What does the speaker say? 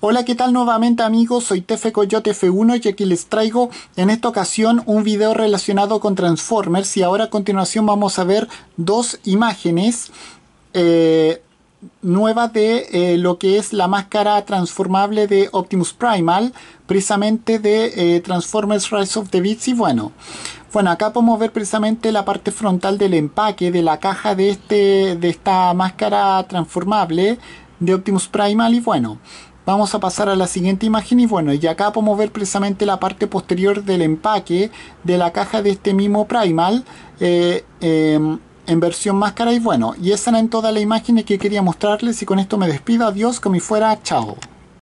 Hola, ¿qué tal nuevamente amigos? Soy Tefe Coyote F1 y aquí les traigo en esta ocasión un video relacionado con Transformers y ahora a continuación vamos a ver dos imágenes eh, nuevas de eh, lo que es la máscara transformable de Optimus Primal, precisamente de eh, Transformers Rise of the Beats y bueno... Bueno, acá podemos ver precisamente la parte frontal del empaque de la caja de, este, de esta máscara transformable de Optimus Primal y bueno, Vamos a pasar a la siguiente imagen y bueno, y acá podemos ver precisamente la parte posterior del empaque de la caja de este mismo Primal eh, em, en versión máscara y bueno, y esa era en toda la imagen que quería mostrarles y con esto me despido, adiós, como fuera, chao.